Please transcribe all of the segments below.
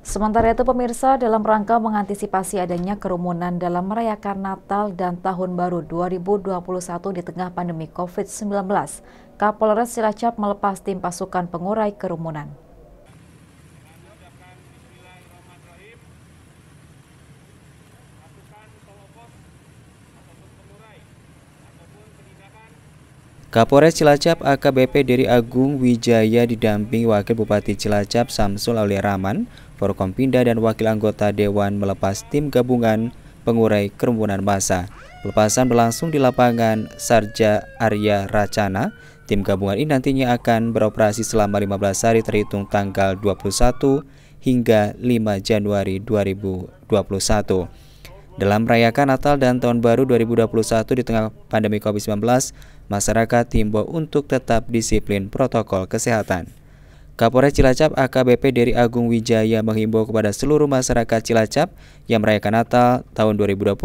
Sementara itu pemirsa dalam rangka mengantisipasi adanya kerumunan dalam merayakan Natal dan Tahun Baru 2021 di tengah pandemi COVID-19, Kapolres Cilacap melepas tim pasukan pengurai kerumunan. Kapolres Cilacap AKBP Diri Agung Wijaya didampingi Wakil Bupati Cilacap Samsul Aulia Rahman Forkompinda dan wakil anggota Dewan melepas tim gabungan pengurai kerumunan massa. Pelepasan berlangsung di lapangan Sarja Arya Racana. Tim gabungan ini nantinya akan beroperasi selama 15 hari terhitung tanggal 21 hingga 5 Januari 2021. Dalam merayakan Natal dan Tahun Baru 2021 di tengah pandemi COVID-19, masyarakat timbo untuk tetap disiplin protokol kesehatan. Kapolres Cilacap AKBP Dery Agung Wijaya menghimbau kepada seluruh masyarakat Cilacap yang merayakan Natal tahun 2020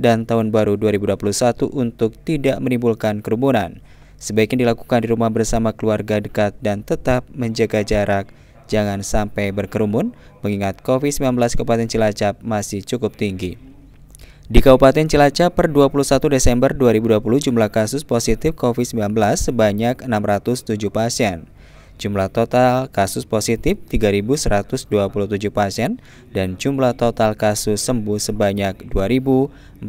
dan tahun baru 2021 untuk tidak menimbulkan kerumunan. Sebaiknya dilakukan di rumah bersama keluarga dekat dan tetap menjaga jarak. Jangan sampai berkerumun mengingat COVID-19 Kabupaten Cilacap masih cukup tinggi. Di Kabupaten Cilacap per 21 Desember 2020 jumlah kasus positif COVID-19 sebanyak 607 pasien. Jumlah total kasus positif 3.127 pasien dan jumlah total kasus sembuh sebanyak 2.419,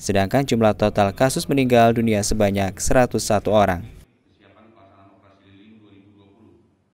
sedangkan jumlah total kasus meninggal dunia sebanyak 101 orang.